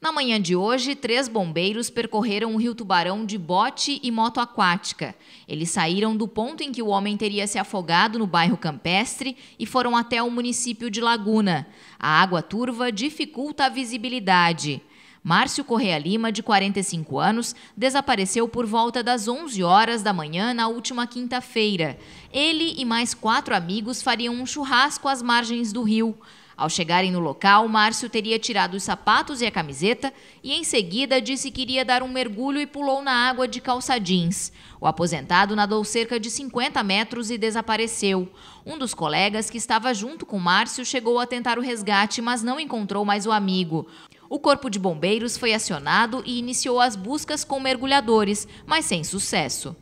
Na manhã de hoje, três bombeiros percorreram o Rio Tubarão de bote e moto aquática. Eles saíram do ponto em que o homem teria se afogado no bairro Campestre e foram até o município de Laguna. A água turva dificulta a visibilidade. Márcio Correa Lima, de 45 anos, desapareceu por volta das 11 horas da manhã na última quinta-feira. Ele e mais quatro amigos fariam um churrasco às margens do rio. Ao chegarem no local, Márcio teria tirado os sapatos e a camiseta e, em seguida, disse que iria dar um mergulho e pulou na água de calça jeans. O aposentado nadou cerca de 50 metros e desapareceu. Um dos colegas que estava junto com Márcio chegou a tentar o resgate, mas não encontrou mais o amigo. O corpo de bombeiros foi acionado e iniciou as buscas com mergulhadores, mas sem sucesso.